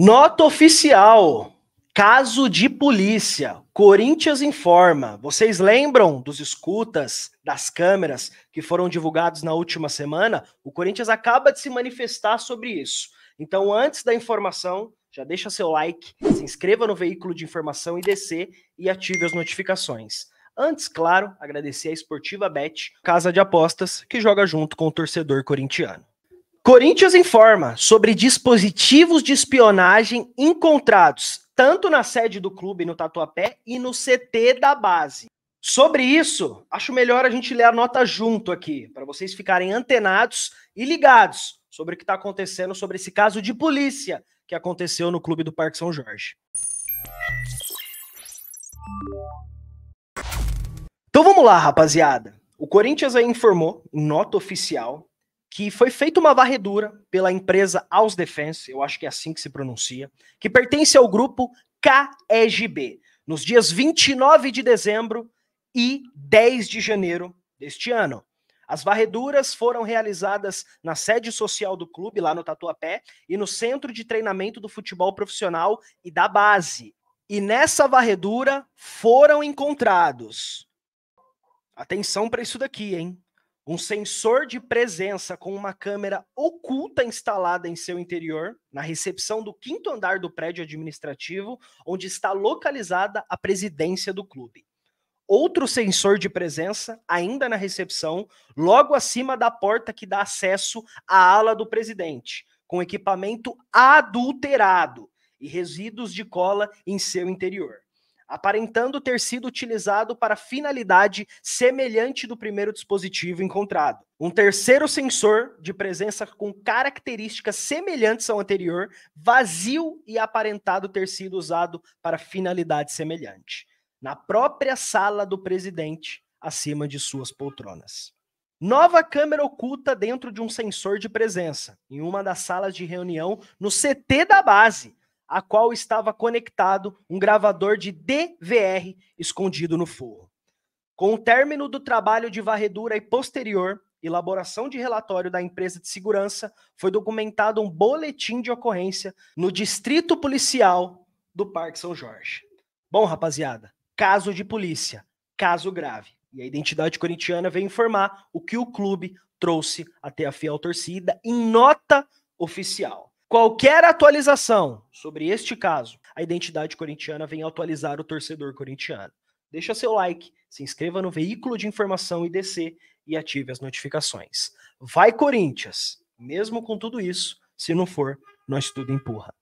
Nota oficial. Caso de polícia. Corinthians informa. Vocês lembram dos escutas, das câmeras que foram divulgados na última semana? O Corinthians acaba de se manifestar sobre isso. Então, antes da informação, já deixa seu like, se inscreva no veículo de informação IDC e ative as notificações. Antes, claro, agradecer a Esportiva Bet, casa de apostas que joga junto com o torcedor corintiano. Corinthians informa sobre dispositivos de espionagem encontrados tanto na sede do clube no Tatuapé e no CT da base. Sobre isso, acho melhor a gente ler a nota junto aqui, para vocês ficarem antenados e ligados sobre o que está acontecendo sobre esse caso de polícia que aconteceu no clube do Parque São Jorge. Então vamos lá, rapaziada. O Corinthians aí informou, em nota oficial, que foi feita uma varredura pela empresa Aus Defense, eu acho que é assim que se pronuncia, que pertence ao grupo KEGB, nos dias 29 de dezembro e 10 de janeiro deste ano. As varreduras foram realizadas na sede social do clube, lá no Tatuapé, e no Centro de Treinamento do Futebol Profissional e da Base. E nessa varredura foram encontrados. Atenção para isso daqui, hein? um sensor de presença com uma câmera oculta instalada em seu interior, na recepção do quinto andar do prédio administrativo, onde está localizada a presidência do clube. Outro sensor de presença, ainda na recepção, logo acima da porta que dá acesso à ala do presidente, com equipamento adulterado e resíduos de cola em seu interior aparentando ter sido utilizado para finalidade semelhante do primeiro dispositivo encontrado. Um terceiro sensor, de presença com características semelhantes ao anterior, vazio e aparentado ter sido usado para finalidade semelhante, na própria sala do presidente, acima de suas poltronas. Nova câmera oculta dentro de um sensor de presença, em uma das salas de reunião no CT da base, a qual estava conectado um gravador de DVR escondido no forro. Com o término do trabalho de varredura e posterior elaboração de relatório da empresa de segurança, foi documentado um boletim de ocorrência no distrito policial do Parque São Jorge. Bom, rapaziada, caso de polícia, caso grave. E a identidade corintiana veio informar o que o clube trouxe até a fiel torcida em nota oficial. Qualquer atualização sobre este caso, a identidade corintiana vem atualizar o torcedor corintiano. Deixa seu like, se inscreva no veículo de informação IDC e ative as notificações. Vai Corinthians! Mesmo com tudo isso, se não for, nós tudo empurra.